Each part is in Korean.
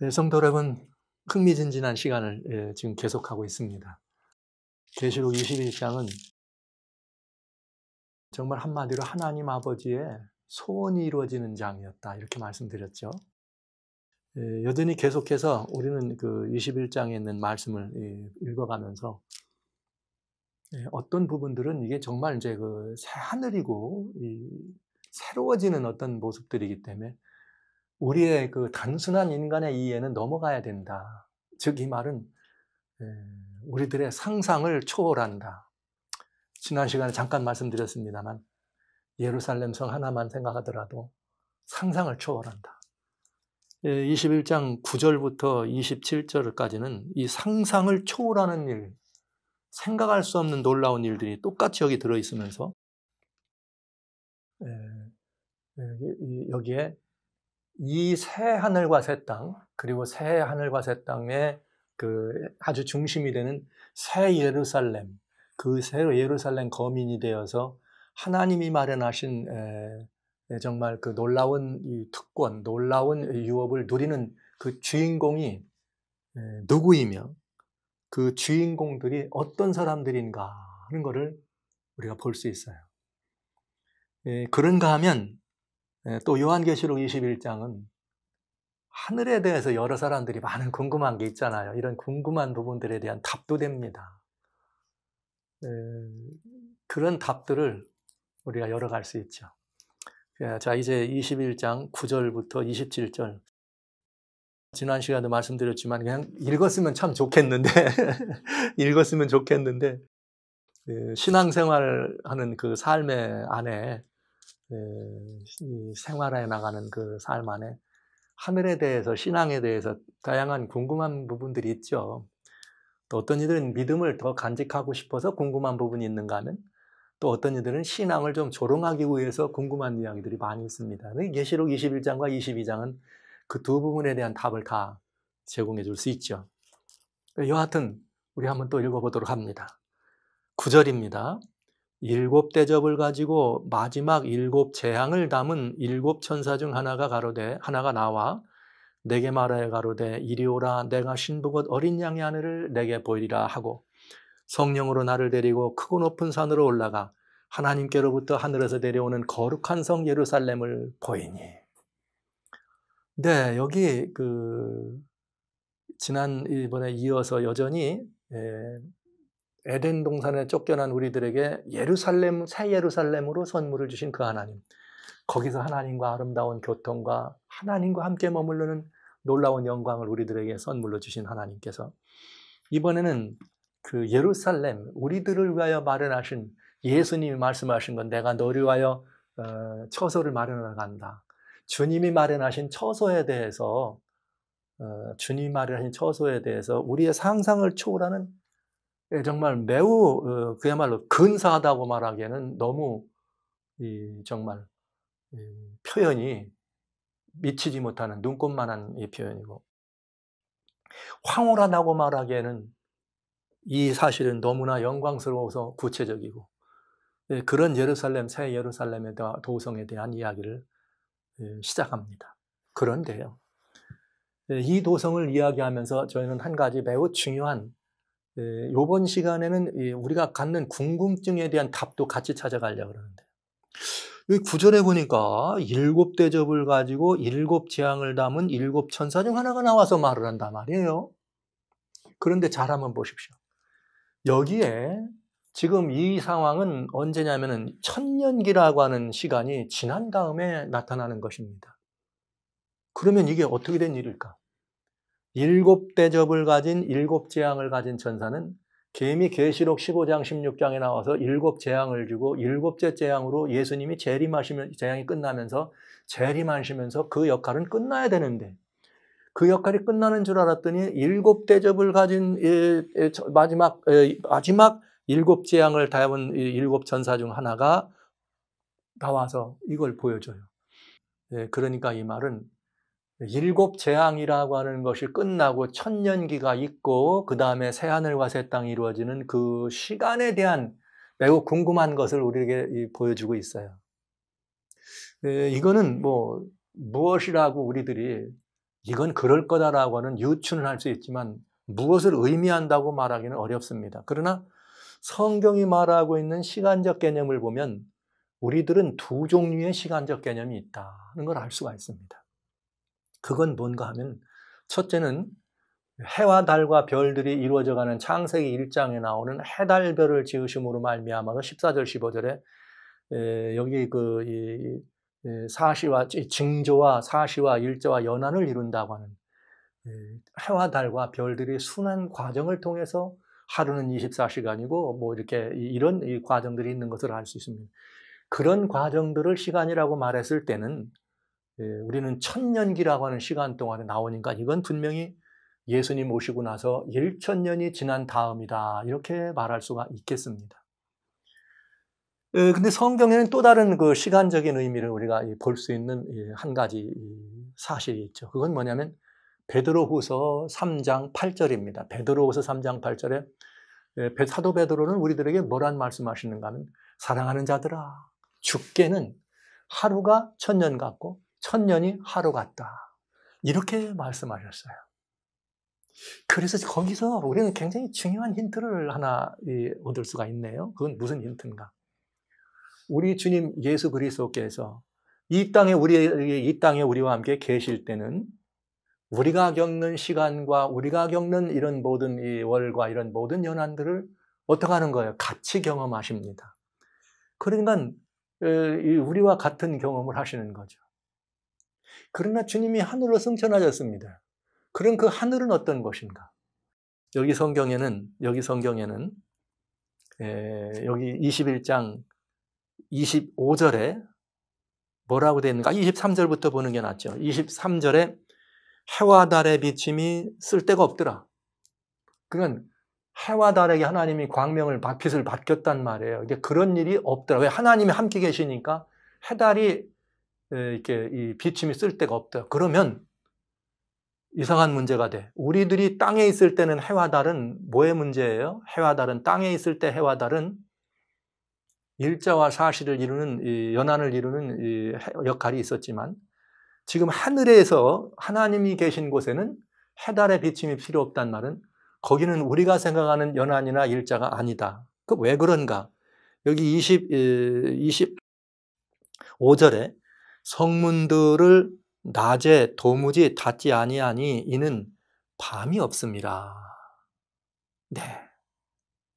예, 성도 여러분, 흥미진진한 시간을 예, 지금 계속하고 있습니다. 계시록 21장은 정말 한마디로 하나님 아버지의 소원이 이루어지는 장이었다 이렇게 말씀드렸죠. 예, 여전히 계속해서 우리는 그 21장에 있는 말씀을 읽어가면서 어떤 부분들은 이게 정말 이제 그 새 하늘이고 새로워지는 어떤 모습들이기 때문에 우리의 그 단순한 인간의 이해는 넘어가야 된다. 즉, 이 말은 우리들의 상상을 초월한다. 지난 시간에 잠깐 말씀드렸습니다만, 예루살렘 성 하나만 생각하더라도 상상을 초월한다. 21장 예, 9절부터 27절까지는 이 상상을 초월하는 일, 생각할 수 없는 놀라운 일들이 똑같이 여기 들어있으면서, 여기에 이새 하늘과 새 땅, 그리고 새 하늘과 새 땅의 그 아주 중심이 되는 새 예루살렘, 그 새 예루살렘 거민이 되어서 하나님이 마련하신 정말 그 놀라운 특권, 놀라운 유업을 누리는 그 주인공이 누구이며 그 주인공들이 어떤 사람들인가 하는 것을 우리가 볼 수 있어요. 예, 그런가 하면 예, 또 요한계시록 21장은 하늘에 대해서 여러 사람들이 많은 궁금한 게 있잖아요. 이런 궁금한 부분들에 대한 답도 됩니다. 예, 그런 답들을 우리가 열어갈 수 있죠. 예, 자, 이제 21장 9절부터 27절. 지난 시간에도 말씀드렸지만 그냥 읽었으면 참 좋겠는데, 읽었으면 좋겠는데, 신앙생활 하는 그 삶의 안에 그, 생활에 나가는 그 삶 안에 하늘에 대해서 신앙에 대해서 다양한 궁금한 부분들이 있죠. 또 어떤 이들은 믿음을 더 간직하고 싶어서 궁금한 부분이 있는가 하면 또 어떤 이들은 신앙을 좀 조롱하기 위해서 궁금한 이야기들이 많이 있습니다. 예시록 21장과 22장은 그 두 부분에 대한 답을 다 제공해 줄 수 있죠. 여하튼 우리 한번 또 읽어보도록 합니다. 9절입니다. 일곱 대접을 가지고 마지막 일곱 재앙을 담은 일곱 천사 중 하나가 가로되 하나가 나와 내게 말하여 가로되 이리 오라 내가 신부곧 어린 양의 아내를 내게 보이리라 하고 성령으로 나를 데리고 크고 높은 산으로 올라가 하나님께로부터 하늘에서 내려오는 거룩한 성 예루살렘을 보이니 네 여기 그 지난 이번에 이어서 여전히 예, 에덴 동산에 쫓겨난 우리들에게 예루살렘 새 예루살렘으로 선물을 주신 그 하나님. 거기서 하나님과 아름다운 교통과 하나님과 함께 머무르는 놀라운 영광을 우리들에게 선물로 주신 하나님께서 이번에는 그 예루살렘 우리들을 위하여 마련하신 예수님이 말씀하신 건 내가 너를 위하여 어, 처소를 마련하러 간다. 주님이 마련하신 처소에 대해서 어, 주님이 마련하신 처소에 대해서 우리의 상상을 초월하는 예, 정말 매우 어, 그야말로 근사하다고 말하기에는 너무 정말 표현이 미치지 못하는 눈꽃만한 표현이고 황홀하다고 말하기에는 이 사실은 너무나 영광스러워서 구체적이고 예, 그런 예루살렘 새 예루살렘의 도성에 대한 이야기를 예, 시작합니다. 그런데요. 이 도성을 이야기하면서 저희는 한 가지 매우 중요한 예, 요번 시간에는 우리가 갖는 궁금증에 대한 답도 같이 찾아가려고 그러는데 여기 구절에 보니까 일곱 대접을 가지고 일곱 재앙을 담은 일곱 천사 중 하나가 나와서 말을 한단 말이에요. 그런데 잘 한번 보십시오. 여기에 지금 이 상황은 언제냐면은 천년기라고 하는 시간이 지난 다음에 나타나는 것입니다. 그러면 이게 어떻게 된 일일까? 일곱 대접을 가진 일곱 재앙을 가진 천사는 개미 계시록 15장 16장에 나와서 일곱 재앙을 주고 일곱째 재앙으로 예수님이 재림하시면 재앙이 끝나면서 재림하시면서 그 역할은 끝나야 되는데 그 역할이 끝나는 줄 알았더니 일곱 대접을 가진 마지막 마지막 일곱 재앙을 다은본 일곱 전사 중 하나가 나와서 이걸 보여줘요. 예, 그러니까 이 말은 일곱 재앙이라고 하는 것이 끝나고 천년기가 있고 그 다음에 새하늘과 새 땅이 이루어지는 그 시간에 대한 매우 궁금한 것을 우리에게 보여주고 있어요. 네, 이거는 뭐 무엇이라고 우리들이 이건 그럴 거다라고 하는 유추는 할 수 있지만 무엇을 의미한다고 말하기는 어렵습니다. 그러나 성경이 말하고 있는 시간적 개념을 보면 우리들은 두 종류의 시간적 개념이 있다는 걸 알 수가 있습니다. 그건 뭔가 하면 첫째는 해와 달과 별들이 이루어져가는 창세기 1장에 나오는 해달별을 지으심으로 말미암아서 14절 15절에 에, 여기 그 이, 이 사시와 징조와 사시와 일자와연안을 이룬다고 하는 에, 해와 달과 별들이 순환 과정을 통해서 하루는 24시간이고 뭐 이렇게 이런 과정들이 있는 것을 알 수 있습니다. 그런 과정들을 시간이라고 말했을 때는 예, 우리는 천년기라고 하는 시간 동안에 나오니까 이건 분명히 예수님 오시고 나서 1천년이 지난 다음이다. 이렇게 말할 수가 있겠습니다. 예, 근데 성경에는 또 다른 그 시간적인 의미를 우리가 볼 수 있는 한 가지 사실이 있죠. 그건 뭐냐면 베드로후서 3장 8절입니다. 베드로후서 3장 8절에 예, 사도 베드로는 우리들에게 뭐란 말씀하시는가 하면 사랑하는 자들아 죽게는 하루가 천년 같고 천년이 하루 같다. 이렇게 말씀하셨어요. 그래서 거기서 우리는 굉장히 중요한 힌트를 하나 얻을 수가 있네요. 그건 무슨 힌트인가? 우리 주님 예수 그리스도께서 이 땅에 우리 이 땅에 우리와 함께 계실 때는 우리가 겪는 시간과 우리가 겪는 이런 모든 이 월과 이런 모든 연한들을 어떻게 하는 거예요? 같이 경험하십니다. 그러니까 우리와 같은 경험을 하시는 거죠. 그러나 주님이 하늘로 승천하셨습니다. 그럼 그 하늘은 어떤 것인가? 여기 성경에는 여기 성경에는 에, 여기 21장 25절에 뭐라고 되어 있는가? 23절부터 보는 게 낫죠. 23절에 해와 달의 비침이 쓸데가 없더라. 그건 해와 달에게 하나님이 광명을 빛을 맡겼단 말이에요. 그런 일이 없더라. 왜 하나님이 함께 계시니까 해달이 이렇게 이 비침이 쓸 데가 없다. 그러면 이상한 문제가 돼. 우리들이 땅에 있을 때는 해와 달은 뭐의 문제예요? 해와 달은 땅에 있을 때 해와 달은 일자와 사실을 이루는 연안을 이루는 역할이 있었지만 지금 하늘에서 하나님이 계신 곳에는 해달의 비침이 필요 없단 말은 거기는 우리가 생각하는 연안이나 일자가 아니다. 그 왜 그런가? 여기 20, 25절에 성문들을 낮에 도무지 닫지 아니하니 이는 밤이 없습니다. 네.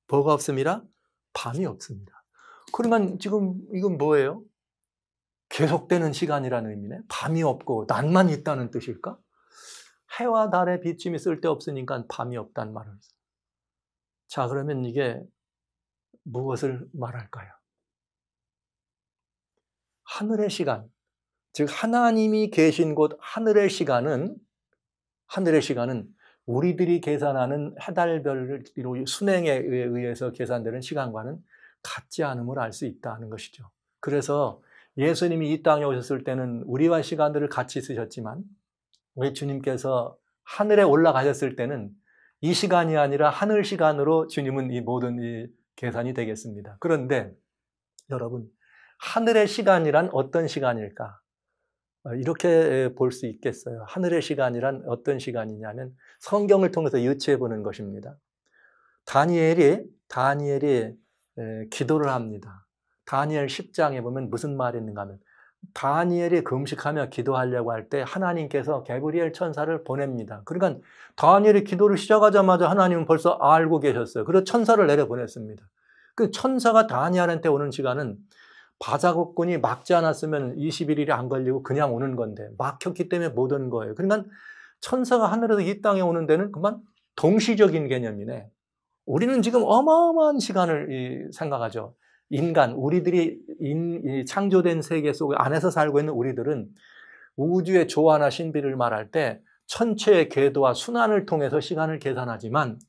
뭐가 없습니다? 밤이 없습니다. 그러면 지금 이건 뭐예요? 계속되는 시간이라는 의미네. 밤이 없고 낮만 있다는 뜻일까? 해와 달의 빛침이 쓸데없으니까 밤이 없단 말을. 자, 그러면 이게 무엇을 말할까요? 하늘의 시간, 즉 하나님이 계신 곳 하늘의 시간은 하늘의 시간은 우리들이 계산하는 해달별로 순행에 의해서 계산되는 시간과는 같지 않음을 알 수 있다는 것이죠. 그래서 예수님이 이 땅에 오셨을 때는 우리와 시간들을 같이 쓰셨지만 우 주님께서 하늘에 올라가셨을 때는 이 시간이 아니라 하늘 시간으로 주님은 이 모든 이 계산이 되겠습니다. 그런데 여러분 하늘의 시간이란 어떤 시간일까? 어, 이렇게 볼 수 있겠어요. 하늘의 시간이란 어떤 시간이냐면 성경을 통해서 유추해 보는 것입니다. 다니엘이 다니엘이 기도를 합니다. 다니엘 10장에 보면 무슨 말이 있는가 하면 다니엘이 금식하며 기도하려고 할 때 하나님께서 개브리엘 천사를 보냅니다. 그러니까 다니엘이 기도를 시작하자마자 하나님은 벌써 알고 계셨어요. 그래서 천사를 내려 보냈습니다. 그 천사가 다니엘한테 오는 시간은 바자국군이 막지 않았으면 21일이 안 걸리고 그냥 오는 건데 막혔기 때문에 못온 거예요. 그러니까 천사가 하늘에서 이 땅에 오는 데는 그만 동시적인 개념이네. 우리는 지금 어마어마한 시간을 생각하죠. 인간, 우리들이 인, 창조된 세계 속 안에서 살고 있는 우리들은 우주의 조화나 신비를 말할 때 천체의 궤도와 순환을 통해서 시간을 계산하지만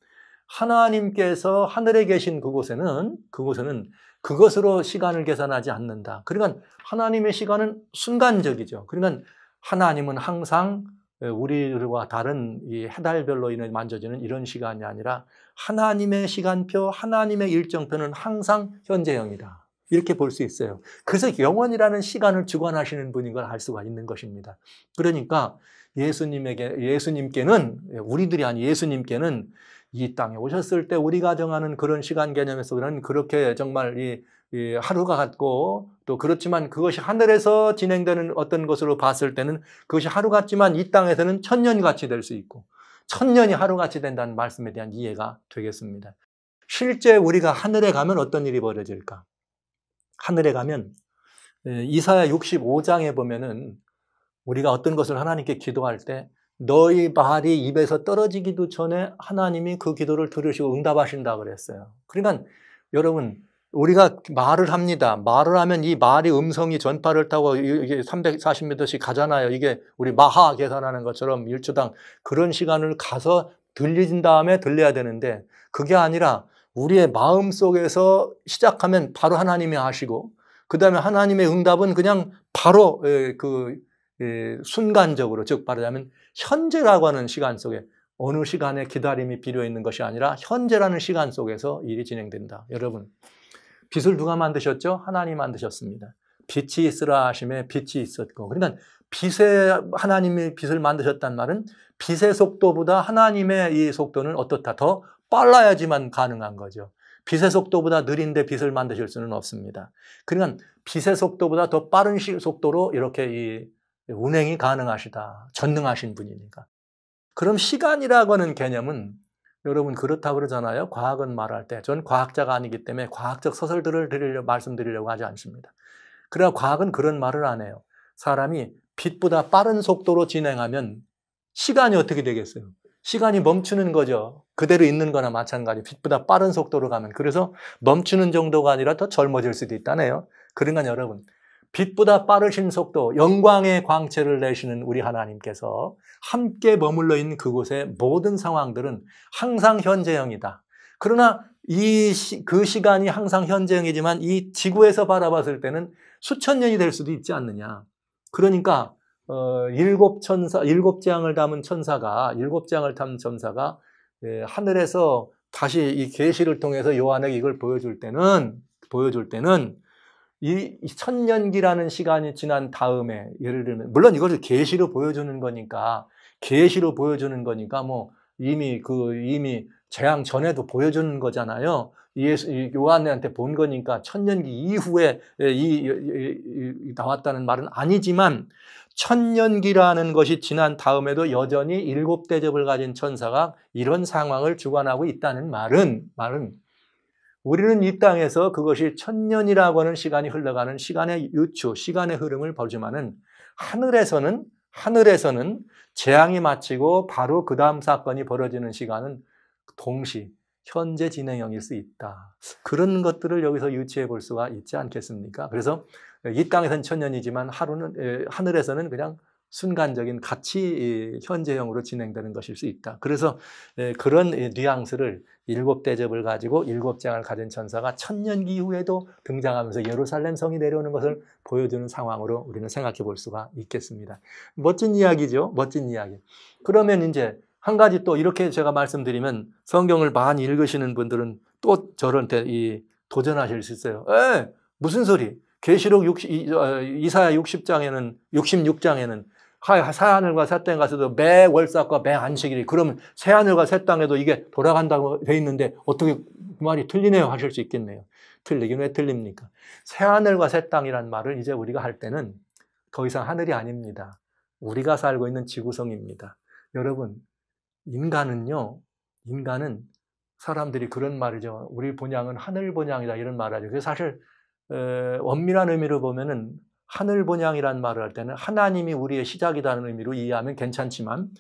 하나님께서 하늘에 계신 그곳에는 그곳에는 그것으로 시간을 계산하지 않는다. 그러니까 하나님의 시간은 순간적이죠. 그러니까 하나님은 항상 예, 우리와 다른 이 해달별로 인해 만져지는 이런 시간이 아니라 하나님의 시간표, 하나님의 일정표는 항상 현재형이다. 이렇게 볼 수 있어요. 그래서 영원이라는 시간을 주관하시는 분인 걸 알 수가 있는 것입니다. 그러니까 예수님에게 예수님께는 예, 우리들이 아니 예수님께는 이 땅에 오셨을 때 우리가 정하는 그런 시간 개념에서는 그렇게 정말 이, 이 하루가 같고 또 그렇지만 그것이 하늘에서 진행되는 어떤 것으로 봤을 때는 그것이 하루 같지만 이 땅에서는 천년같이 될 수 있고 천년이 하루같이 된다는 말씀에 대한 이해가 되겠습니다. 실제 우리가 하늘에 가면 어떤 일이 벌어질까? 하늘에 가면 예, 이사야 65장에 보면은 우리가 어떤 것을 하나님께 기도할 때 너희 말이 입에서 떨어지기도 전에 하나님이 그 기도를 들으시고 응답하신다 그랬어요. 그러니까 여러분 우리가 말을 합니다. 말을 하면 이 말이 음성이 전파를 타고 이게 340m씩 가잖아요. 이게 우리 마하 계산하는 것처럼 일주당 그런 시간을 가서 들리진 다음에 들려야 되는데 그게 아니라 우리의 마음 속에서 시작하면 바로 하나님이 하시고 그 다음에 하나님의 응답은 그냥 바로 예, 그그 순간적으로 즉 말하자면 현재라고 하는 시간 속에 어느 시간에 기다림이 필요 있는 것이 아니라 현재라는 시간 속에서 일이 진행된다. 여러분 빛을 누가 만드셨죠? 하나님 만드셨습니다. 빛이 있으라 하심에 빛이 있었고 그러니까 빛의 하나님이 빛을 만드셨단 말은 빛의 속도보다 하나님의 이 속도는 어떻다 더 빨라야지만 가능한 거죠. 빛의 속도보다 느린데 빛을 만드실 수는 없습니다. 그러니까 빛의 속도보다 더 빠른 속도로 이렇게 이 운행이 가능하시다. 전능하신 분이니까. 그럼 시간이라고 하는 개념은 여러분 그렇다고 그러잖아요. 과학은 말할 때. 전 과학자가 아니기 때문에 과학적 서설들을 드리려, 고 말씀드리려고 하지 않습니다. 그래야 과학은 그런 말을 안 해요. 사람이 빛보다 빠른 속도로 진행하면 시간이 어떻게 되겠어요? 시간이 멈추는 거죠. 그대로 있는 거나 마찬가지. 빛보다 빠른 속도로 가면. 그래서 멈추는 정도가 아니라 더 젊어질 수도 있다네요. 그러니까 여러분, 빛보다 빠르신 속도, 영광의 광채를 내시는 우리 하나님께서 함께 머물러 있는 그곳의 모든 상황들은 항상 현재형이다. 그러나 이그 시간이 항상 현재형이지만 이 지구에서 바라봤을 때는 수천 년이 될 수도 있지 않느냐. 그러니까 어, 일곱 천사, 일곱 장을 담은 천사가 일곱 장을 담은 천사가 예, 하늘에서 다시 이 계시를 통해서 요한에게 이걸 보여줄 때는 보여줄 때는 이 천년기라는 시간이 지난 다음에 예를 들면 물론 이것을 계시로 보여주는 거니까 계시로 보여주는 거니까 뭐 이미 그 이미 재앙 전에도 보여주는 거잖아요. 예수, 요한한테 본 거니까 천년기 이후에 이, 이, 이, 나왔다는 말은 아니지만 천년기라는 것이 지난 다음에도 여전히 일곱 대접을 가진 천사가 이런 상황을 주관하고 있다는 말은 말은 우리는 이 땅에서 그것이 천년이라고 하는 시간이 흘러가는 시간의 유추, 시간의 흐름을 보지만은 하늘에서는 하늘에서는 재앙이 마치고 바로 그 다음 사건이 벌어지는 시간은 동시 현재 진행형일 수 있다. 그런 것들을 여기서 유추해 볼 수가 있지 않겠습니까? 그래서 이 땅에서는 천년이지만 하루는 하늘에서는 그냥 순간적인 가치 현재형으로 진행되는 것일 수 있다. 그래서 예, 그런 뉘앙스를 일곱 대접을 가지고 일곱 장을 가진 천사가 천년기 후에도 등장하면서 예루살렘 성이 내려오는 것을 보여주는 상황으로 우리는 생각해 볼 수가 있겠습니다. 멋진 이야기죠. 멋진 이야기. 그러면 이제 한 가지 또 이렇게 제가 말씀드리면 성경을 많이 읽으시는 분들은 또 저한테 이 도전하실 수 있어요. 에 무슨 소리? 계시록 어, 이사야 60장에는 66장에는 새하늘과 새 땅에 가서도 매 월삭과 매 안식일이 그러면 새하늘과 새 땅에도 이게 돌아간다고 돼 있는데 어떻게 그 말이 틀리네요 하실 수 있겠네요. 틀리긴 왜 틀립니까? 새하늘과 새 땅이란 말을 이제 우리가 할 때는 더 이상 하늘이 아닙니다. 우리가 살고 있는 지구성입니다. 여러분, 인간은요, 인간은 사람들이 그런 말이죠. 우리 본향은 하늘 본향이다 이런 말하죠. 그 사실 에, 어, 원밀한 의미로 보면은 하늘 본향이란 말을 할 때는 하나님이 우리의 시작이라는 의미로 이해하면 괜찮지만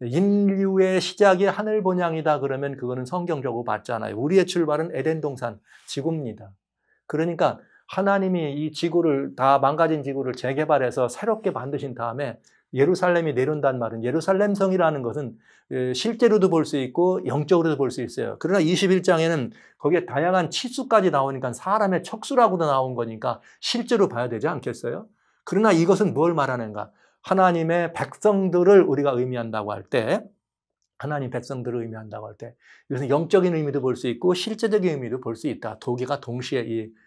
인류의 시작이 하늘 본향이다 그러면 그거는 성경적으로 맞잖아요. 우리의 출발은 에덴 동산 지구입니다. 그러니까 하나님이 이 지구를 다 망가진 지구를 재개발해서 새롭게 만드신 다음에 예루살렘이 내려온다는 말은 예루살렘 성이라는 것은 실제로도 볼 수 있고 영적으로도 볼 수 있어요. 그러나 21장에는 거기에 다양한 치수까지 나오니까 사람의 척수라고도 나온 거니까 실제로 봐야 되지 않겠어요? 그러나 이것은 뭘 말하는가? 하나님의 백성들을 우리가 의미한다고 할때 하나님 백성들을 의미한다고 할 때 이것은 영적인 의미도 볼 수 있고 실제적인 의미도 볼 수 있다. 도기가 동시에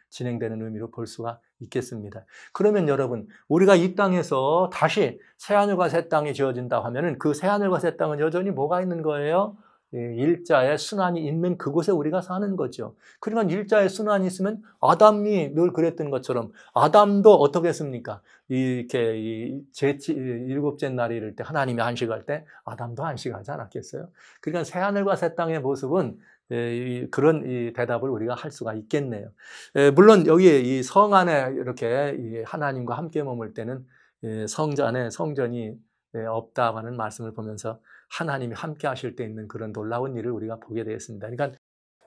진행되는 의미로 볼 수가 있겠습니다. 그러면 여러분 우리가 이 땅에서 다시 새하늘과 새 땅이 지어진다 하면은 그 새하늘과 새 땅은 여전히 뭐가 있는 거예요? 예, 일자의 순환이 있는 그곳에 우리가 사는 거죠. 그러면 일자의 순환이 있으면 아담이 늘 그랬던 것처럼 아담도 어떻게 했습니까? 이렇게 제 일곱째 날이 이럴 때 하나님이 안식할 때 아담도 안식하지 않았겠어요? 그러니까 새하늘과 새 땅의 모습은 예, 그런 대답을 우리가 할 수가 있겠네요. 예, 물론 여기 이성 안에 이렇게 하나님과 함께 머물 때는 성전에 성전이 없다 하는 말씀을 보면서 하나님이 함께 하실 때 있는 그런 놀라운 일을 우리가 보게 되었습니다. 그러니까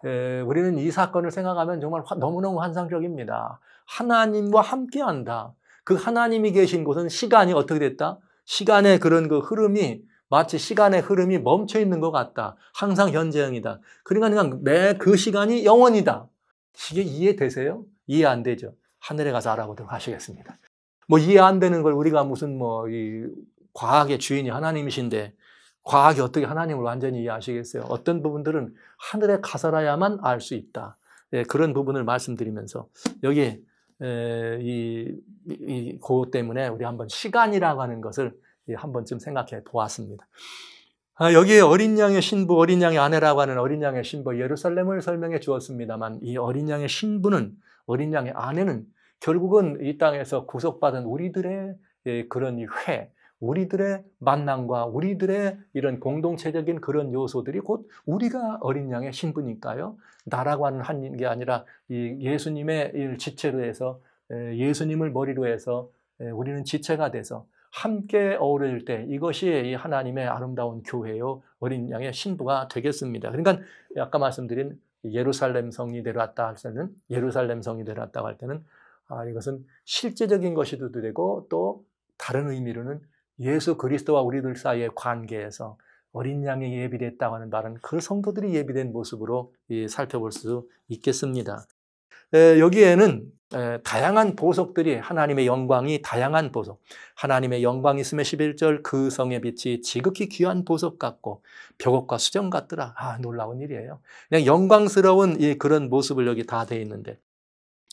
에, 우리는 이 사건을 생각하면 정말 화, 너무너무 환상적입니다. 하나님과 함께 한다. 그 하나님이 계신 곳은 시간이 어떻게 됐다? 시간의 그런 그 흐름이 마치 시간의 흐름이 멈춰 있는 것 같다. 항상 현재형이다. 그러니까 그냥 내그 시간이 영원이다. 이게 이해되세요? 이해 안 되죠? 하늘에 가서 알아보도록 하시겠습니다. 뭐 이해 안 되는 걸 우리가 무슨 뭐 이 과학의 주인이 하나님이신데 과학이 어떻게 하나님을 완전히 이해하시겠어요? 어떤 부분들은 하늘에 가서라야만 알 수 있다. 예, 그런 부분을 말씀드리면서 여기 에, 이, 이 그것 때문에 우리 한번 시간이라고 하는 것을 예, 한번쯤 생각해 보았습니다. 아, 여기에 어린 양의 신부, 어린 양의 아내라고 하는 어린 양의 신부 예루살렘을 설명해 주었습니다만 이 어린 양의 신부는 어린 양의 아내는 결국은 이 땅에서 구속받은 우리들의 예, 그런 회, 우리들의 만남과 우리들의 이런 공동체적인 그런 요소들이 곧 우리가 어린 양의 신부니까요. 나라고 하는 한게 아니라 이 예수님의 지체로 해서 예수님을 머리로 해서 우리는 지체가 돼서 함께 어울릴 때 이것이 하나님의 아름다운 교회요 어린 양의 신부가 되겠습니다. 그러니까 아까 말씀드린 예루살렘 성이 내려왔다 할 때는 예루살렘 성이 내려왔다고 할 때는 아, 이것은 실제적인 것이도 되고 또 다른 의미로는 예수 그리스도와 우리들 사이의 관계에서 어린 양이 예비됐다고 하는 말은 그 성도들이 예비된 모습으로 살펴볼 수 있겠습니다. 여기에는 다양한 보석들이 하나님의 영광이 다양한 보석 하나님의 영광이 있음에 11절 그 성의 빛이 지극히 귀한 보석 같고 벽옥과 수정 같더라 아 놀라운 일이에요 그냥 영광스러운 그런 모습을 여기 다 돼 있는데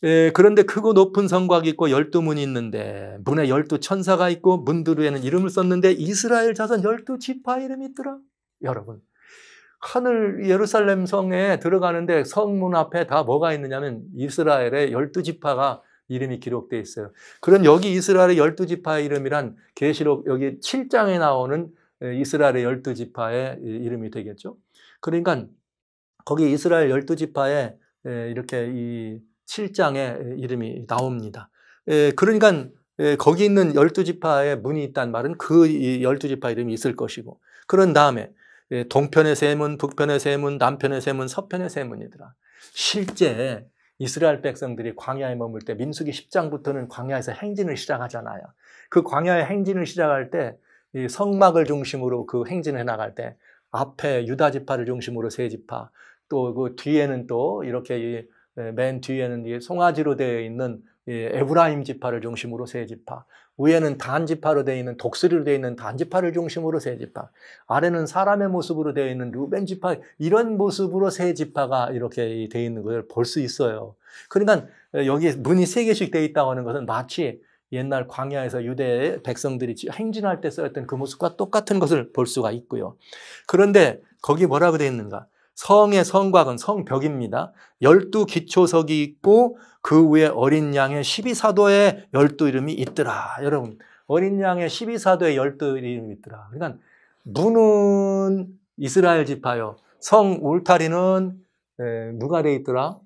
예, 그런데 크고 높은 성곽이 있고 열두 문이 있는데 문에 열두 천사가 있고 문두루에는 이름을 썼는데 이스라엘 자선 열두 지파 이름이 있더라. 여러분 하늘 예루살렘 성에 들어가는데 성문 앞에 다 뭐가 있느냐면 이스라엘의 열두 지파가 이름이 기록되어 있어요. 그런 여기 이스라엘의 열두 지파의 이름이란 계시록 여기 7장에 나오는 예, 이스라엘의 열두 지파의 이름이 되겠죠. 그러니까 거기 이스라엘 열두 지파에 예, 이렇게 이 7장에 이름이 나옵니다. 그러니까 거기 있는 열두 지파의 문이 있단 말은 그 열두 지파 이름이 있을 것이고 그런 다음에 동편의 세문, 북편의 세문, 남편의 세문, 서편의 세문이더라. 실제 이스라엘 백성들이 광야에 머물 때 민수기 10장부터는 광야에서 행진을 시작하잖아요. 그 광야의 행진을 시작할 때 성막을 중심으로 그 행진해 나갈 때 앞에 유다 지파를 중심으로 세 지파 또 그 뒤에는 또 이렇게 예, 맨 뒤에는 송아지로 되어 있는 에브라임 지파를 중심으로 세 지파, 위에는 단지파로 되어 있는 독수리로 되어 있는 단지파를 중심으로 세 지파, 아래는 사람의 모습으로 되어 있는 루벤 지파 이런 모습으로 세 지파가 이렇게 되어 있는 것을 볼 수 있어요. 그러니까 예, 여기 문이 세 개씩 되어 있다고 하는 것은 마치 옛날 광야에서 유대의 백성들이 행진할 때 쓰였던 그 모습과 똑같은 것을 볼 수가 있고요. 그런데 거기 뭐라고 되어 있는가? 성의 성곽은 성벽입니다. 열두 기초석이 있고 그 위에 어린 양의 12사도의 열두 이름이 있더라. 여러분 어린 양의 12사도의 열두 이름이 있더라. 그러니까 문은 이스라엘 지파요. 성 울타리는 누가 돼 있더라?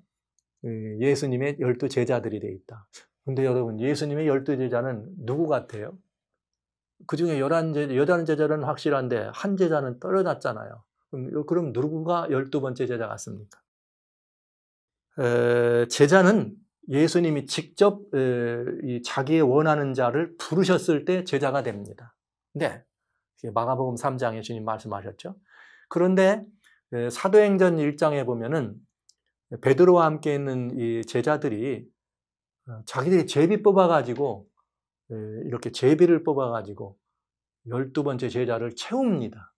예수님의 열두 제자들이 돼 있다. 근데 여러분 예수님의 열두 제자는 누구 같아요? 그 중에 열한 제자, 열한 제자는 확실한데 한 제자는 떨어났잖아요. 음, 그럼 누군가 열두 번째 제자 같습니까? 에, 제자는 예수님이 직접 에, 자기의 원하는 자를 부르셨을 때 제자가 됩니다. 네. 마가복음 3장에 주님 말씀하셨죠. 그런데 사도행전 1장에 보면은 베드로와 함께 있는 이 제자들이 어, 자기들이 제비 뽑아가지고 이렇게 제비를 뽑아가지고 열두 번째 제자를 채웁니다.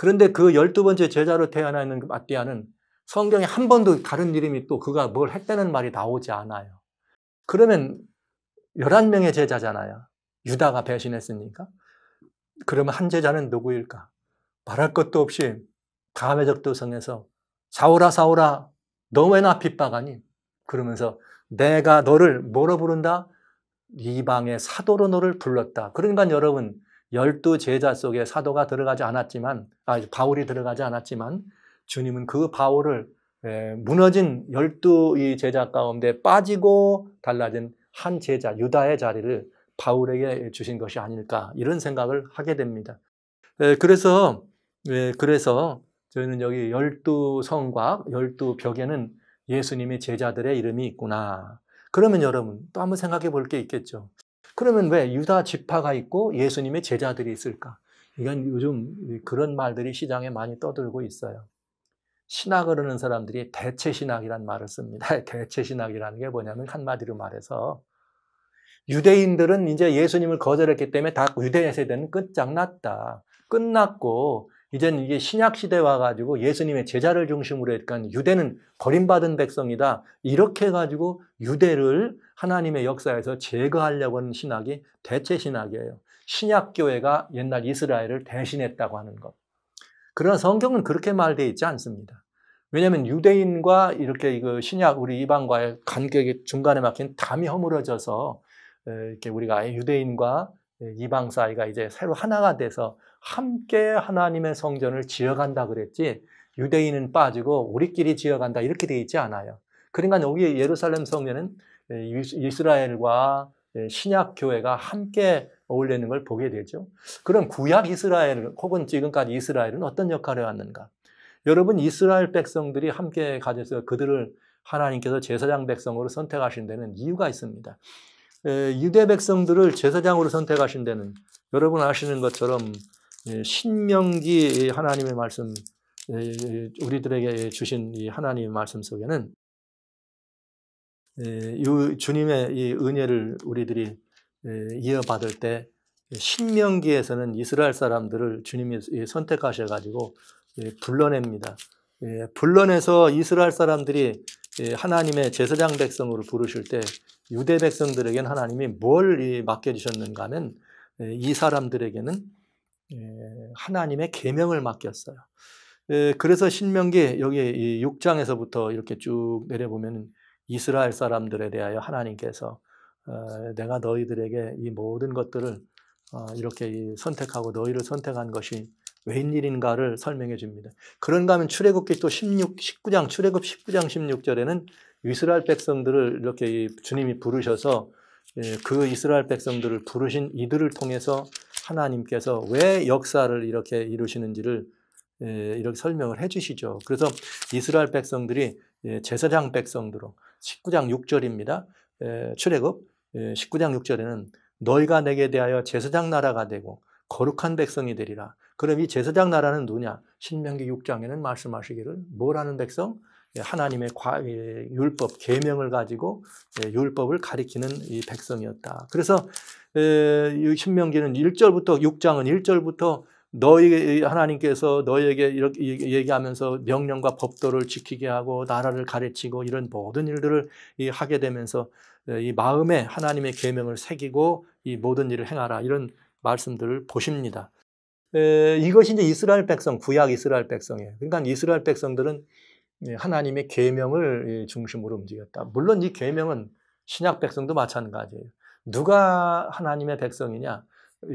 그런데 그 열두 번째 제자로 태어나는 그 마띠아는 성경에 한 번도 다른 이름이 또 그가 뭘 했다는 말이 나오지 않아요. 그러면 11명의 제자잖아요. 유다가 배신했으니까. 그러면 한 제자는 누구일까? 말할 것도 없이 가메적도성에서 사오라 사오라 너 왜 나 핍박하니? 그러면서 내가 너를 뭐로 부른다? 이방의 사도로 너를 불렀다. 그러니까 여러분 열두 제자 속에 사도가 들어가지 않았지만, 아, 바울이 들어가지 않았지만, 주님은 그 바울을 예, 무너진 열두 제자 가운데 빠지고 달라진 한 제자, 유다의 자리를 바울에게 주신 것이 아닐까, 이런 생각을 하게 됩니다. 예, 그래서, 예, 그래서 저희는 여기 열두 성과 열두 벽에는 예수님의 제자들의 이름이 있구나. 그러면 여러분 또 한번 생각해 볼 게 있겠죠. 그러면 왜 유다 지파가 있고 예수님의 제자들이 있을까? 이건 요즘 그런 말들이 시장에 많이 떠들고 있어요. 신학을 하는 사람들이 대체신학이란 말을 씁니다. 대체신학이라는 게 뭐냐면 한마디로 말해서 유대인들은 이제 예수님을 거절했기 때문에 다 유대 세대는 끝장났다. 끝났고 이젠 이게 신약 시대 와가지고 예수님의 제자를 중심으로 했니까 유대는 버림받은 백성이다. 이렇게 해가지고 유대를 하나님의 역사에서 제거하려고 하는 신학이 대체 신학이에요. 신약교회가 옛날 이스라엘을 대신했다고 하는 것. 그러나 성경은 그렇게 말되어 있지 않습니다. 왜냐하면 유대인과 이렇게 그 신약 우리 이방과의 간격이 중간에 막힌 담이 허물어져서 이렇게 우리가 유대인과 이방 사이가 이제 새로 하나가 돼서 함께 하나님의 성전을 지어간다 그랬지 유대인은 빠지고 우리끼리 지어간다 이렇게 돼 있지 않아요. 그러니까 여기 예루살렘 성전은 예, 이스라엘과 예, 신약 교회가 함께 어울리는 걸 보게 되죠. 그럼 구약 이스라엘 혹은 지금까지 이스라엘은 어떤 역할을 하는가? 여러분 이스라엘 백성들이 함께 가져서 그들을 하나님께서 제사장 백성으로 선택하신 데는 이유가 있습니다. 예, 유대 백성들을 제사장으로 선택하신 데는 여러분 아시는 것처럼 예, 신명기 하나님의 말씀 예, 예, 우리들에게 주신 이 하나님의 말씀 속에는 주님의 이 은혜를 우리들이 이어받을 때 신명기에서는 이스라엘 사람들을 주님이 선택하셔 가지고 불러냅니다. 불러내서 이스라엘 사람들이 하나님의 제사장 백성으로 부르실 때 유대 백성들에게는 하나님이 뭘 맡겨주셨는가 하면 이 사람들에게는 예, 하나님의 계명을 맡겼어요. 예, 그래서 신명기 여기 6장에서부터 이렇게 쭉 내려보면 이스라엘 사람들에 대하여 하나님께서 어, 내가 너희들에게 이 모든 것들을 어, 이렇게 선택하고 너희를 선택한 것이 웬일인가를 설명해 줍니다. 그런가 하면 출애굽기 또 16, 19장, 출애굽 19장 16절에는 이스라엘 백성들을 이렇게 주님이 부르셔서 예, 그 이스라엘 백성들을 부르신 이들을 통해서 하나님께서 왜 역사를 이렇게 이루시는지를 예, 이렇게 설명을 해 주시죠. 그래서 이스라엘 백성들이 예, 제사장 백성들로 19장 6절입니다. 예, 출애굽 19장 6절에는 너희가 내게 대하여 제사장 나라가 되고 거룩한 백성이 되리라. 그럼 이 제사장 나라는 누구냐? 신명기 6장에는 말씀하시기를 뭐라는 백성? 예, 하나님의 예, 율법 계명을 가지고 예, 율법을 가리키는 이 백성이었다. 그래서 신명기는 1절부터 6장은 1절부터 너희 하나님께서 너에게 이렇게 얘기하면서 명령과 법도를 지키게 하고 나라를 가르치고 이런 모든 일들을 하게 되면서 이 마음에 하나님의 계명을 새기고 이 모든 일을 행하라 이런 말씀들을 보십니다. 이것이 이제 이스라엘 백성 구약 이스라엘 백성이에요. 그러니까 이스라엘 백성들은 예, 하나님의 계명을 예, 중심으로 움직였다. 물론 이 계명은 신약 백성도 마찬가지예요. 누가 하나님의 백성이냐?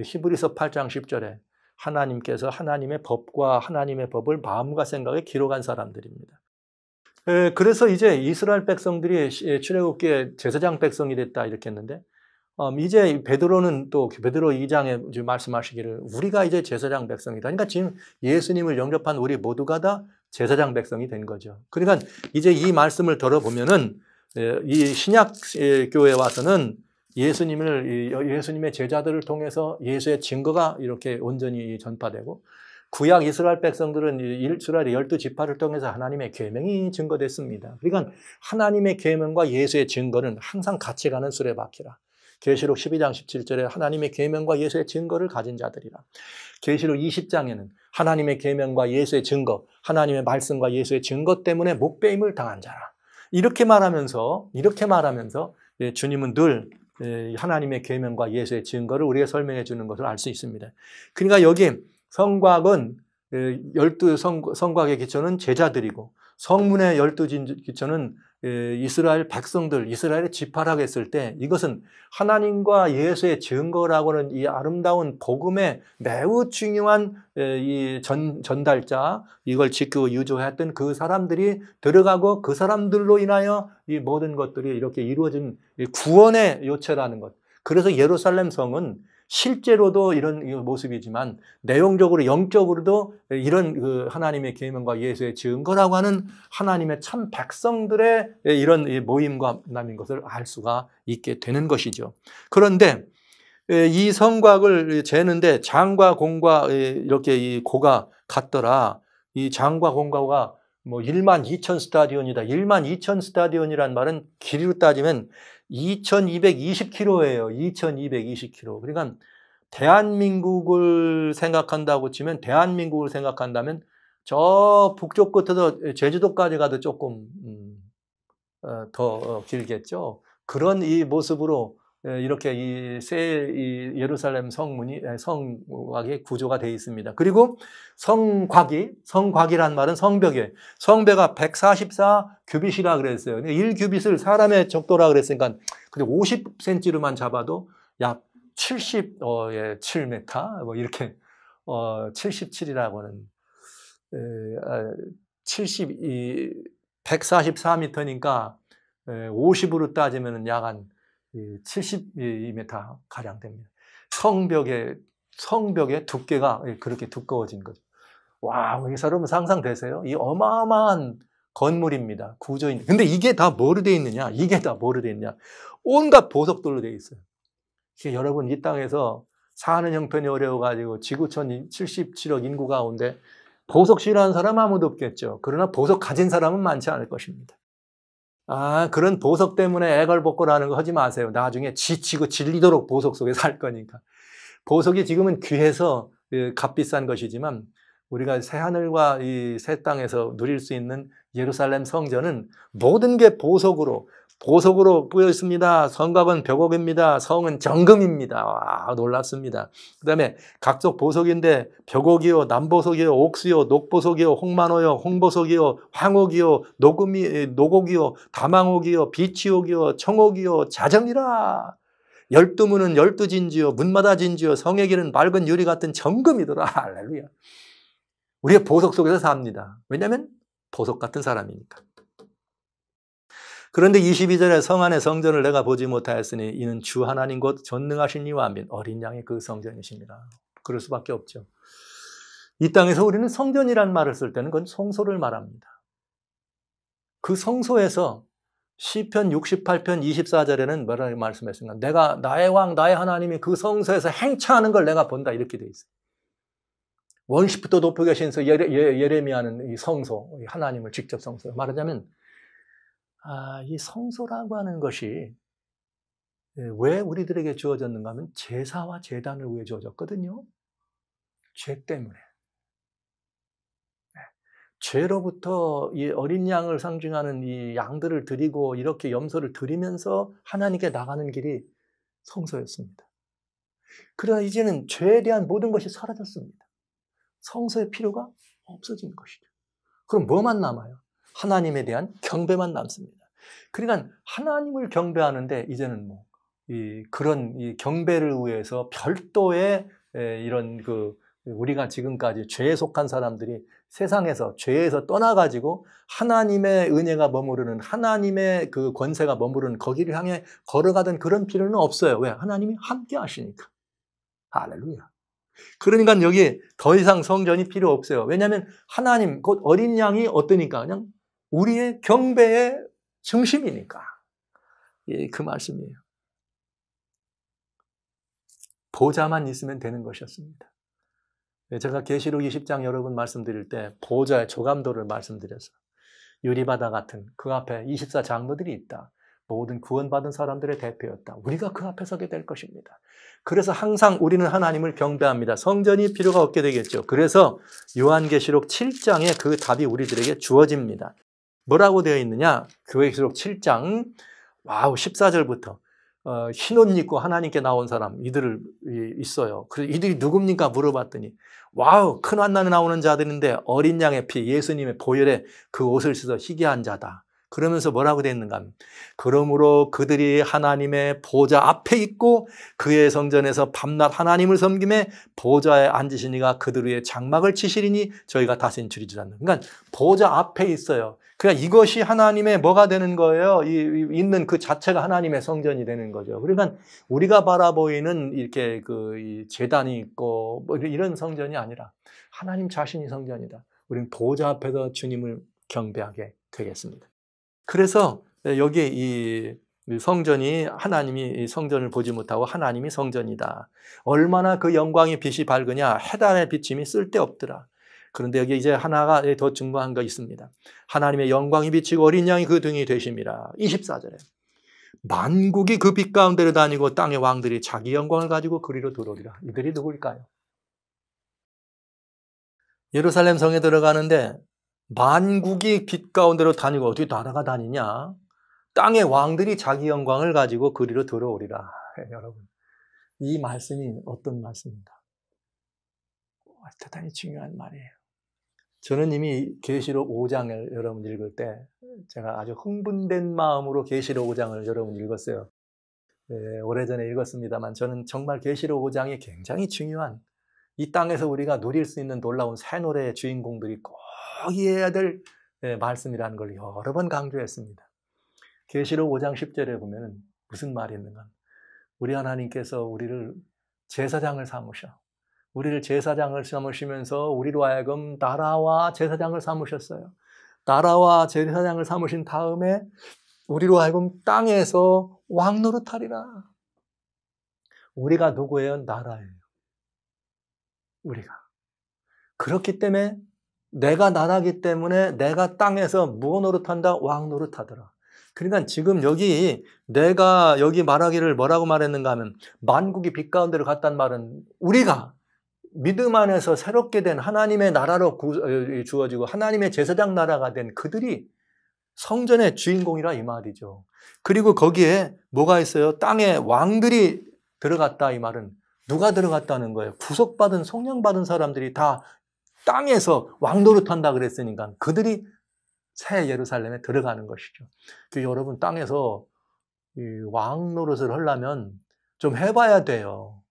히브리서 8장 10절에 하나님께서 하나님의 법과 하나님의 법을 마음과 생각에 기록한 사람들입니다. 예, 그래서 이제 이스라엘 백성들이 출애굽기에 제사장 백성이 됐다 이렇게 했는데 음, 이제 베드로는 또 베드로 2장에 말씀하시기를 우리가 이제 제사장 백성이다. 그러니까 지금 예수님을 영접한 우리 모두가 다 제사장 백성이 된 거죠. 그러니까 이제 이 말씀을 들어보면은 예, 이 신약 예, 교회 와서는 예수님을 예수님의 제자들을 통해서 예수의 증거가 이렇게 온전히 전파되고 구약 이스라엘 백성들은 이스라엘 열두 지파를 통해서 하나님의 계명이 증거됐습니다. 그러니까 하나님의 계명과 예수의 증거는 항상 같이 가는 수레바퀴라. 계시록 12장 17절에 하나님의 계명과 예수의 증거를 가진 자들이라. 계시록 20장에는 하나님의 계명과 예수의 증거, 하나님의 말씀과 예수의 증거 때문에 목배임을 당한 자라. 이렇게 말하면서 이렇게 말하면서 예, 주님은 늘 예, 하나님의 계명과 예수의 증거를 우리에게 설명해 주는 것을 알 수 있습니다. 그러니까 여기 성곽은 예, 열두 성, 성곽의 기초는 제자들이고 성문의 열두 기초는 이스라엘 백성들, 이스라엘에 지파라했을 때 이것은 하나님과 예수의 증거라고는 이 아름다운 복음의 매우 중요한 이 전, 전달자 이걸 지키고 유조했던 그 사람들이 들어가고 그 사람들로 인하여 이 모든 것들이 이렇게 이루어진 구원의 요체라는 것. 그래서 예루살렘 성은 실제로도 이런 모습이지만 내용적으로 영적으로도 이런 그 하나님의 계명과 예수의 증거라고 하는 하나님의 참 백성들의 이런 모임과 남인 것을 알 수가 있게 되는 것이죠. 그런데 이 성곽을 재는데 장과 공과 이렇게 이 고가 같더라. 이 장과 공과가 뭐 1만 2천 스타디온이다. 1만 2천 스타디온이란 말은 길이로 따지면 2220km예요. 2220km. 그러니까 대한민국을 생각한다고 치면 대한민국을 생각한다면 저 북쪽 끝에서 제주도까지 가도 조금 음, 어, 더 어, 길겠죠. 그런 이 모습으로 예, 이렇게 이새 예루살렘 성문이 예, 성곽의 구조가 되어 있습니다. 그리고 성곽이 성곽이란 말은 성벽에 성벽이144 규빗이라 그랬어요. 1 규빗을 사람의 적도라 그랬으니까 근데 50cm로만 잡아도 약7 7m, 어, 예, 뭐, 이렇게, 어, 77이라고 하는, 72, 144m니까, 50으로 따지면 약한 72m 가량 됩니다. 성벽의 성벽의 두께가 예, 그렇게 두꺼워진 거죠. 와, 여러분 상상되세요? 이 어마어마한 건물입니다. 구조인. 근데 이게 다 뭐로 되어 있느냐? 이게 다 뭐로 되어 있냐? 온갖 보석돌로 되어 있어요. 여러분 이 땅에서 사는 형편이 어려워가지고 지구촌 77억 인구 가운데 보석 싫어하는 사람 아무도 없겠죠. 그러나 보석 가진 사람은 많지 않을 것입니다. 아, 그런 보석 때문에 애걸복걸하는 거 하지 마세요. 나중에 지치고 질리도록 보석 속에 살 거니까. 보석이 지금은 귀해서 예, 값비싼 것이지만 우리가 새하늘과 이 새 땅에서 누릴 수 있는 예루살렘 성전은 모든 게 보석으로 보석으로 꾸여 있습니다 성곽은 벽옥입니다. 성은 정금입니다. 와, 놀랍습니다. 그 다음에 각종 보석인데 벽옥이요, 남보석이요, 옥수요, 녹보석이요, 홍만호요, 홍보석이요, 황옥이요, 녹음이, 녹옥이요, 다망옥이요, 비치옥이요, 청옥이요, 자정이라. 열두 문은 열두 진지요, 문마다 진지요, 성의 길은 맑은 유리 같은 정금이더라. 할렐루야. 우리의 보석 속에서 삽니다. 왜냐면 보석 같은 사람이니까. 그런데 22절에 성 안에 성전을 내가 보지 못하였으니 이는 주 하나님 곧 전능하신 이와 및 어린 양의 그 성전이십니다. 그럴 수밖에 없죠. 이 땅에서 우리는 성전이란 말을 쓸 때는 그건 성소를 말합니다. 그 성소에서 시편 68편 24절에는 뭐라고 말씀했습니까? 내가 나의 왕 나의 하나님이 그 성소에서 행차하는 걸 내가 본다 이렇게 돼 있어요. 원시부터 높여 계신 예, 예레미야는 이 성소 하나님을 직접 성소 말하자면 아, 이 성소라고 하는 것이 예, 왜 우리들에게 주어졌는가 하면 제사와 제단을 위해 주어졌거든요. 죄 때문에. 예. 죄로부터 이 어린 양을 상징하는 이 양들을 드리고 이렇게 염소를 드리면서 하나님께 나가는 길이 성소였습니다. 그러나 이제는 죄에 대한 모든 것이 사라졌습니다. 성소의 필요가 없어진 것이죠. 그럼 뭐만 남아요? 하나님에 대한 경배만 남습니다. 그러니까 하나님을 경배하는데 이제는 뭐이 그런 이 경배를 위해서 별도의 이런 그 우리가 지금까지 죄에 속한 사람들이 세상에서 죄에서 떠나가지고 하나님의 은혜가 머무르는 하나님의 그 권세가 머무르는 거기를 향해 걸어가던 그런 필요는 없어요. 왜? 하나님이 함께 하시니까. 할렐루야. 그러니까 여기 더 이상 성전이 필요 없어요. 왜냐하면 하나님 곧 어린 양이 어떠니까 그냥 우리의 경배의 중심이니까. 예, 그 말씀이에요. 보좌만 있으면 되는 것이었습니다. 예, 제가 계시록 20장 여러분 말씀드릴 때 보좌의 조감도를 말씀드려서 유리바다 같은 그 앞에 24장로들이 있다. 모든 구원받은 사람들의 대표였다. 우리가 그 앞에 서게 될 것입니다. 그래서 항상 우리는 하나님을 경배합니다. 성전이 필요가 없게 되겠죠. 그래서 요한계시록 7장의 그 답이 우리들에게 주어집니다. 뭐라고 되어 있느냐? 교회기록 7장 와우 14절부터 어, 흰옷 입고 하나님께 나온 사람 이들을 있어요. 그래서 이들이 누굽니까 물어봤더니 와우 큰 환난에 나오는 자들인데 어린 양의 피 예수님의 보혈에 그 옷을 씻어 희귀한 자다. 그러면서 뭐라고 되어 있는가? 그러므로 그들이 하나님의 보좌 앞에 있고 그의 성전에서 밤낮 하나님을 섬김에 보좌에 앉으시니가 그들 위에 장막을 치시리니 저희가 다신 줄이지 않는. 그러니까 보좌 앞에 있어요. 그러니까 이것이 하나님의 뭐가 되는 거예요? 이, 있는 그 자체가 하나님의 성전이 되는 거죠. 그러니까 우리가 바라보이는 이렇게 그 재단이 있고 뭐 이런 성전이 아니라 하나님 자신이 성전이다. 우리는 보좌 앞에서 주님을 경배하게 되겠습니다. 그래서 여기 이 성전이 하나님이 성전을 보지 못하고 하나님이 성전이다. 얼마나 그 영광의 빛이 밝으냐 해단의 비침이 쓸데없더라. 그런데 여기 이제 하나가 예, 더 증거한 거 있습니다. 하나님의 영광이 비치고 어린 양이 그 등이 되심이라. 24절에 만국이 그 빛 가운데로 다니고 땅의 왕들이 자기 영광을 가지고 그리로 들어오리라. 이들이 누구까요 예루살렘 성에 들어가는데 만국이 빛 가운데로 다니고 어떻게 나라가 다니냐? 땅의 왕들이 자기 영광을 가지고 그리로 들어오리라. 예, 여러분, 이 말씀이 어떤 말씀인가? 대단히 중요한 말이에요. 저는 이미 계시록 5장을 여러분 읽을 때 제가 아주 흥분된 마음으로 계시록 5장을 여러분 읽었어요. 예, 오래전에 읽었습니다만 저는 정말 계시록 5장이 굉장히 중요한 이 땅에서 우리가 누릴 수 있는 놀라운 새노래의 주인공들이 꼭 이해해야 될 예, 말씀이라는 걸 여러 번 강조했습니다. 계시록 5장 10절에 보면 무슨 말이 있는가? 우리 하나님께서 우리를 제사장을 삼으셔. 우리를 제사장을 삼으시면서 우리로 하여금 나라와 제사장을 삼으셨어요. 나라와 제사장을 삼으신 다음에 우리로 하여금 땅에서 왕노릇하리라. 우리가 누구예요? 나라예요. 우리가. 그렇기 때문에 내가 나라기 때문에 내가 땅에서 무엇 노릇한다? 왕 노릇하더라. 그러니까 지금 여기 내가 여기 말하기를 뭐라고 말했는가 하면 만국이 빛 가운데로 갔단 말은 우리가 믿음 안에서 새롭게 된 하나님의 나라로 어, 주어지고 하나님의 제사장 나라가 된 그들이 성전의 주인공이라 이 말이죠. 그리고 거기에 뭐가 있어요? 땅에 왕들이 들어갔다 이 말은 누가 들어갔다는 거예요? 구속받은 성령받은 사람들이 다 땅에서 왕노릇한다 그랬으니까 그들이 새 예루살렘에 들어가는 것이죠. 그 여러분 땅에서 왕노릇을 하려면 좀 해봐야 돼요.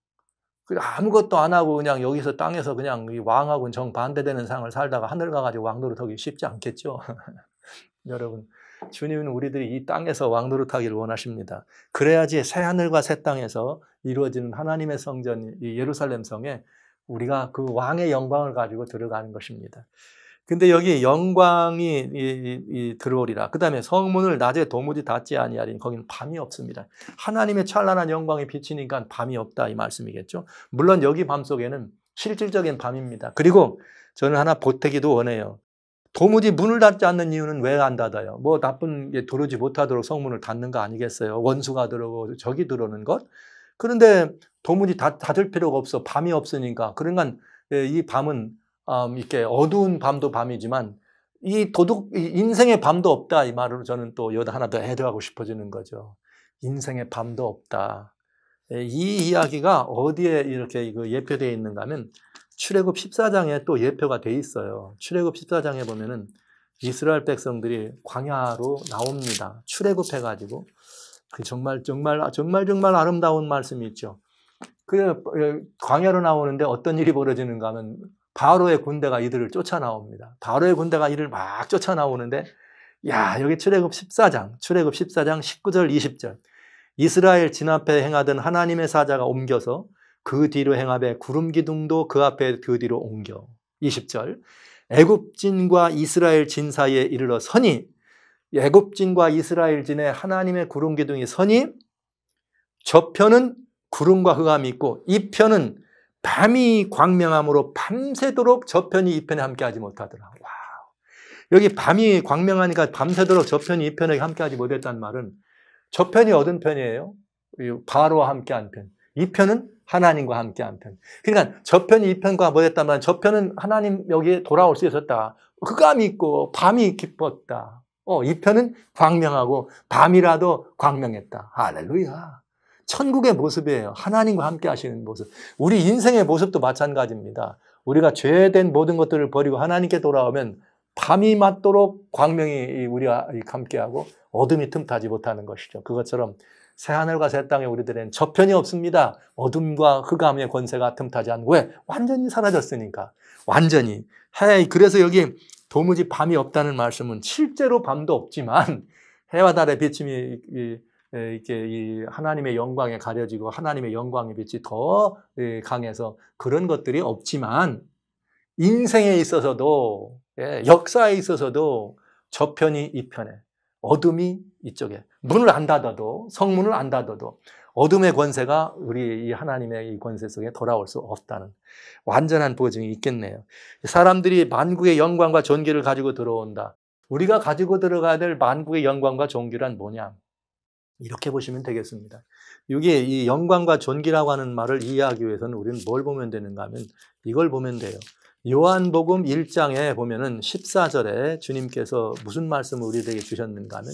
아무것도 안 하고 그냥 여기서 땅에서 그냥 왕하고 정반대되는 상을 살다가 하늘 가가지고 왕노릇하기 쉽지 않겠죠. 여러분, 주님은 우리들이 이 땅에서 왕노릇하기를 원하십니다. 그래야지 새 하늘과 새 땅에서 이루어지는 하나님의 성전, 이 예루살렘 성에 우리가 그 왕의 영광을 가지고 들어가는 것입니다. 근데 여기 영광이 이, 이, 들어오리라. 그 다음에 성문을 낮에 도무지 닫지 아니하리니 거기는 밤이 없습니다. 하나님의 찬란한 영광이 비치니까 밤이 없다 이 말씀이겠죠. 물론 여기 밤 속에는 실질적인 밤입니다. 그리고 저는 하나 보태기도 원해요. 도무지 문을 닫지 않는 이유는 왜 안 닫아요? 뭐 나쁜 게 들어오지 못하도록 성문을 닫는 거 아니겠어요? 원수가 들어오고 적이 들어오는 것. 그런데 도무지 닫, 닫을 필요가 없어. 밤이 없으니까. 그러니까 예, 이 밤은 음, 이렇게 어두운 밤도 밤이지만 이 도둑 이 인생의 밤도 없다 이 말으로 저는 또 여다 하나 더애드하고 싶어지는 거죠. 인생의 밤도 없다. 예, 이 이야기가 어디에 이렇게 그 예표되어 있는가 하면 출애굽 14장에 또 예표가 돼 있어요. 출애굽 14장에 보면은 이스라엘 백성들이 광야로 나옵니다. 출애굽해 가지고 그 정말 정말 정말 정말 아름다운 말씀이 있죠. 그 어, 광야로 나오는데 어떤 일이 벌어지는가 하면 바로의 군대가 이들을 쫓아나옵니다. 바로의 군대가 이를 막 쫓아나오는데 야 여기 출애굽 14장 출애굽 14장 19절 20절 이스라엘 진 앞에 행하던 하나님의 사자가 옮겨서 그 뒤로 행하에 구름 기둥도 그 앞에 그 뒤로 옮겨 20절 애굽진과 이스라엘 진 사이에 이르러 선이 애굽진과 이스라엘 진의 하나님의 구름 기둥이 선이 저편은 구름과 흑암이 있고 이편은 밤이 광명함으로 밤새도록 저편이 이편에 함께하지 못하더라. 와. 여기 밤이 광명하니까 밤새도록 저편이 이편에 함께하지 못했단 말은 저편이 얻은 편이에요. 바로와 함께한 편. 이편은 하나님과 함께한 편. 그러니까 저편이 이편과 못했단 말은 저편은 하나님 여기에 돌아올 수 있었다. 흑암이 있고 밤이 기뻤다. 어, 이편은 광명하고 밤이라도 광명했다. 할렐루야. 천국의 모습이에요. 하나님과 함께 하시는 모습. 우리 인생의 모습도 마찬가지입니다. 우리가 죄된 모든 것들을 버리고 하나님께 돌아오면 밤이 맞도록 광명이 우리와 함께하고 어둠이 틈타지 못하는 것이죠. 그것처럼 새하늘과 새 땅에 우리들은 저편이 없습니다. 어둠과 흑암의 권세가 틈타지 않고 왜? 완전히 사라졌으니까. 완전히. 해, 그래서 여기 도무지 밤이 없다는 말씀은 실제로 밤도 없지만 해와 달의 비침이 이렇게 이 하나님의 영광에 가려지고 하나님의 영광의 빛이 더 강해서 그런 것들이 없지만 인생에 있어서도 예, 역사에 있어서도 저편이 이편에 어둠이 이쪽에 문을 안 닫아도 성문을 안 닫아도 어둠의 권세가 우리 이 하나님의 이 권세 속에 돌아올 수 없다는 완전한 보증이 있겠네요. 사람들이 만국의 영광과 존귀를 가지고 들어온다. 우리가 가지고 들어가야 될 만국의 영광과 존귀란 뭐냐? 이렇게 보시면 되겠습니다. 이게 이 영광과 존귀라고 하는 말을 이해하기 위해서는 우리는 뭘 보면 되는가 하면 이걸 보면 돼요. 요한복음 1장에 보면은 14절에 주님께서 무슨 말씀을 우리에게 주셨는가 하면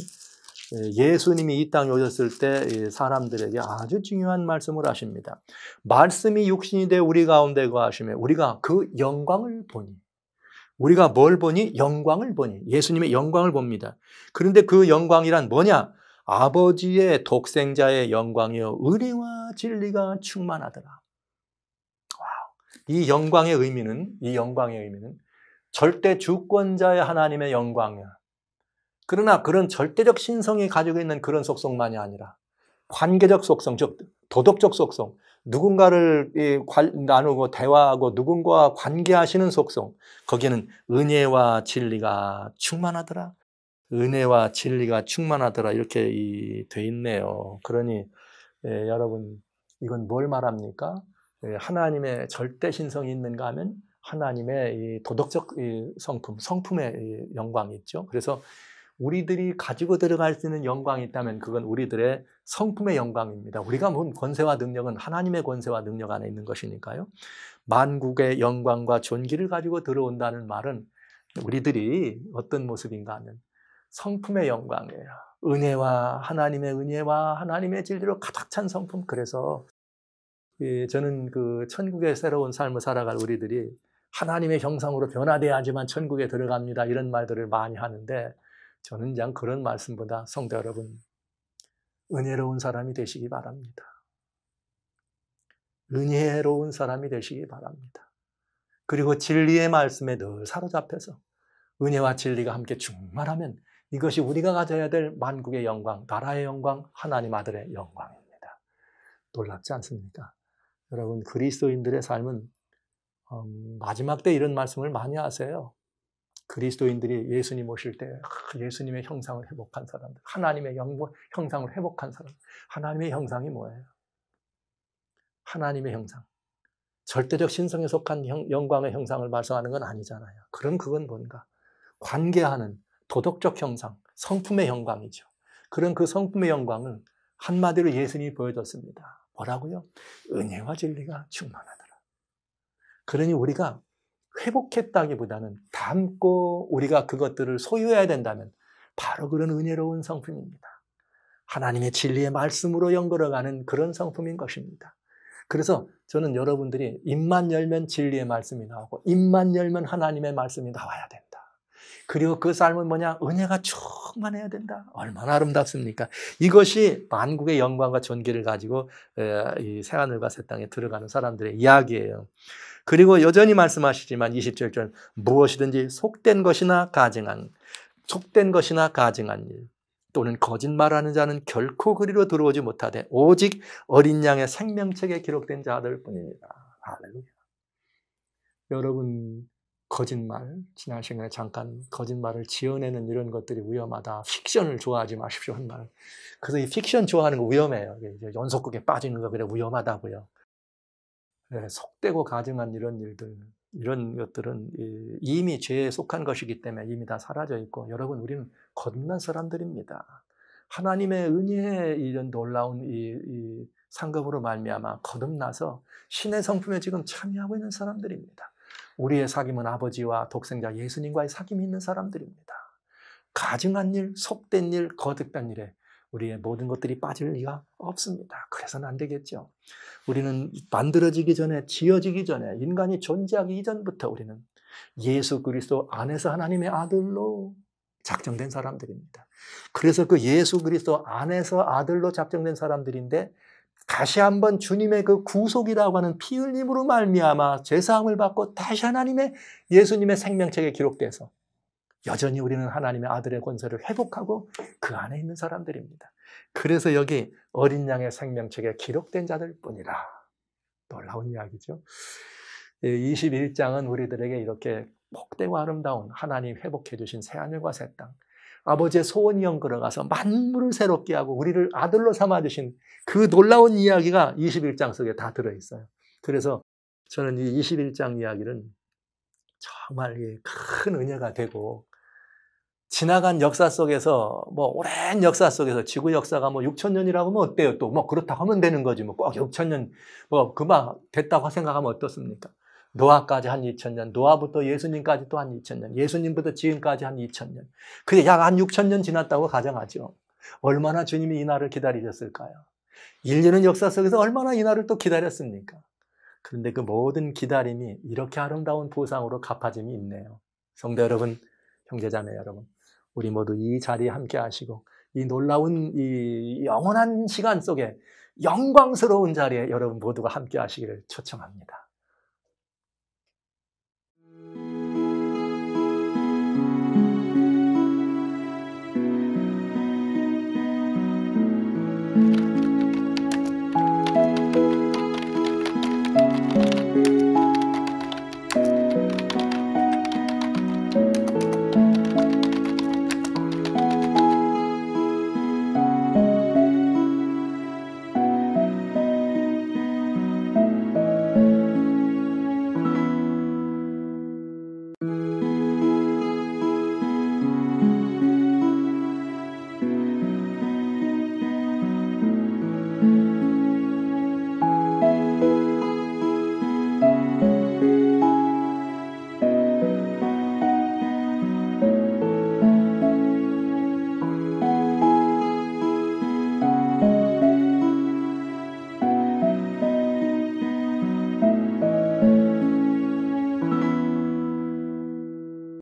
예, 예수님이 이 땅에 오셨을 때 사람들에게 아주 중요한 말씀을 하십니다. 말씀이 육신이 되 우리 가운데 거하시며 우리가 그 영광을 보니 우리가 뭘 보니 영광을 보니 예수님의 영광을 봅니다. 그런데 그 영광이란 뭐냐? 아버지의 독생자의 영광이요 은혜와 진리가 충만하더라. 이 영광의 의미는 이 영광의 의미는 절대 주권자의 하나님의 영광이야. 그러나 그런 절대적 신성이 가지고 있는 그런 속성만이 아니라 관계적 속성, 즉 도덕적 속성, 누군가를 나누고 대화하고 누군가와 관계하시는 속성, 거기에는 은혜와 진리가 충만하더라. 은혜와 진리가 충만하더라 이렇게 돼 있네요. 그러니 예, 여러분 이건 뭘 말합니까? 예, 하나님의 절대 신성이 있는가 하면 하나님의 이 도덕적 이 성품, 성품의 이 영광이 있죠. 그래서 우리들이 가지고 들어갈 수 있는 영광이 있다면 그건 우리들의 성품의 영광입니다. 우리가 본 권세와 능력은 하나님의 권세와 능력 안에 있는 것이니까요. 만국의 영광과 존귀를 가지고 들어온다는 말은 우리들이 어떤 모습인가 하면 성품의 영광이에요. 은혜와 하나님의 은혜와 하나님의 진리로 가득 찬 성품. 그래서 저는 그 천국의 새로운 삶을 살아갈 우리들이 하나님의 형상으로 변화돼야지만 천국에 들어갑니다. 이런 말들을 많이 하는데 저는 그냥 그런 말씀보다 성도 여러분 은혜로운 사람이 되시기 바랍니다. 은혜로운 사람이 되시기 바랍니다. 그리고 진리의 말씀에 늘 사로잡혀서 은혜와 진리가 함께 충만하면 이것이 우리가 가져야 될 만국의 영광, 나라의 영광, 하나님 아들의 영광입니다. 놀랍지 않습니까? 여러분, 그리스도인들의 삶은 음, 마지막 때 이런 말씀을 많이 하세요. 그리스도인들이 예수님 오실 때 예수님의 형상을 회복한 사람들, 하나님의 영보, 형상을 회복한 사람, 하나님의 형상이 뭐예요? 하나님의 형상. 절대적 신성에 속한 영광의 형상을 말씀하는 건 아니잖아요. 그럼 그건 뭔가? 관계하는, 도덕적 형상, 성품의 영광이죠. 그런 그 성품의 영광을 한마디로 예수님이 보여줬습니다. 뭐라고요? 은혜와 진리가 충만하더라. 그러니 우리가 회복했다기보다는 담고 우리가 그것들을 소유해야 된다면 바로 그런 은혜로운 성품입니다. 하나님의 진리의 말씀으로 연결어가는 그런 성품인 것입니다. 그래서 저는 여러분들이 입만 열면 진리의 말씀이 나오고 입만 열면 하나님의 말씀이 나와야 된다. 그리고 그 삶은 뭐냐? 은혜가 충만해야 된다. 얼마나 아름답습니까? 이것이 만국의 영광과 존귀를 가지고 새하늘과 새 땅에 들어가는 사람들의 이야기예요. 그리고 여전히 말씀하시지만 27절 무엇이든지 속된 것이나 가증한 속된 것이나 가증한 일 또는 거짓말하는 자는 결코 그리로 들어오지 못하되 오직 어린 양의 생명책에 기록된 자들 뿐입니다. 할렐루야. 여러분 거짓말, 지난 시간에 잠깐 거짓말을 지어내는 이런 것들이 위험하다. 픽션을 좋아하지 마십시오. 한 말. 그래서 이 픽션 좋아하는 거 위험해요. 이제 연속극에 빠지는 거 그래 위험하다고요. 네, 속되고 가증한 이런 일들, 이런 것들은 이미 죄에 속한 것이기 때문에 이미 다 사라져 있고, 여러분, 우리는 거듭난 사람들입니다. 하나님의 은혜에 이런 놀라운 이, 이 상급으로 말미암아 거듭나서 신의 성품에 지금 참여하고 있는 사람들입니다. 우리의 사귐은 아버지와 독생자 예수님과의 사귐이 있는 사람들입니다. 가증한 일, 속된 일, 거듭된 일에 우리의 모든 것들이 빠질 리가 없습니다. 그래서는 안 되겠죠. 우리는 만들어지기 전에, 지어지기 전에, 인간이 존재하기 이전부터 우리는 예수 그리스도 안에서 하나님의 아들로 작정된 사람들입니다. 그래서 그 예수 그리스도 안에서 아들로 작정된 사람들인데 다시 한번 주님의 그 구속이라고 하는 피 흘림으로 말미암아 죄사함을 받고 다시 하나님의 예수님의 생명책에 기록돼서 여전히 우리는 하나님의 아들의 권세를 회복하고 그 안에 있는 사람들입니다. 그래서 여기 어린 양의 생명책에 기록된 자들 뿐이라. 놀라운 이야기죠. 21장은 예, 우리들에게 이렇게 폭대와 아름다운 하나님 회복해 주신 새하늘과 새 땅, 아버지의 소원이 형걸어 가서 만물을 새롭게 하고 우리를 아들로 삼아 주신 그 놀라운 이야기가 21장 속에 다 들어 있어요. 그래서 저는 이 21장 이야기는 정말 큰 은혜가 되고 지나간 역사 속에서 뭐 오랜 역사 속에서 지구 역사가 뭐 6천 년이라고 하면 어때요? 또 뭐 그렇다 하면 되는 거지 뭐 꼭 6천 년뭐 그만 됐다고 생각하면 어떻습니까? 노아까지 한 2000년, 노아부터 예수님까지 또 한 2000년, 예수님부터 지금까지 한 2000년. 그게 약 한 6000년 지났다고 가정하죠. 얼마나 주님이 이날을 기다리셨을까요? 인류는 역사 속에서 얼마나 이날을 또 기다렸습니까? 그런데 그 모든 기다림이 이렇게 아름다운 보상으로 갚아짐이 있네요. 성대 여러분, 형제자매 여러분, 우리 모두 이 자리에 함께 하시고 이 놀라운 이 영원한 시간 속에 영광스러운 자리에 여러분 모두가 함께 하시기를 초청합니다.